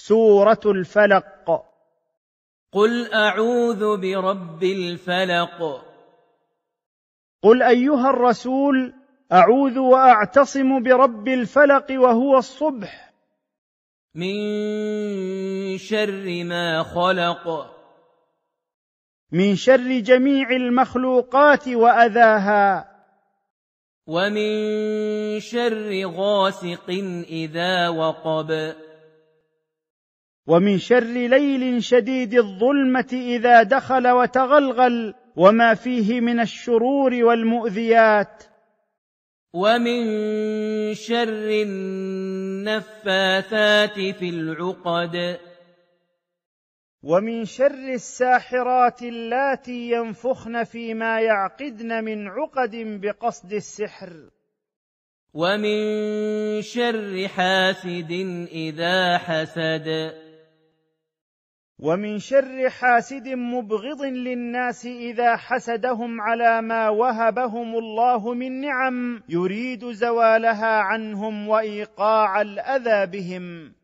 سوره الفلق قل اعوذ برب الفلق قل ايها الرسول اعوذ واعتصم برب الفلق وهو الصبح من شر ما خلق من شر جميع المخلوقات واذاها ومن شر غاسق اذا وقب ومن شر ليل شديد الظلمه اذا دخل وتغلغل وما فيه من الشرور والمؤذيات ومن شر النفاثات في العقد ومن شر الساحرات اللاتي ينفخن فيما يعقدن من عقد بقصد السحر ومن شر حاسد اذا حسد ومن شر حاسد مبغض للناس اذا حسدهم على ما وهبهم الله من نعم يريد زوالها عنهم وايقاع الاذى بهم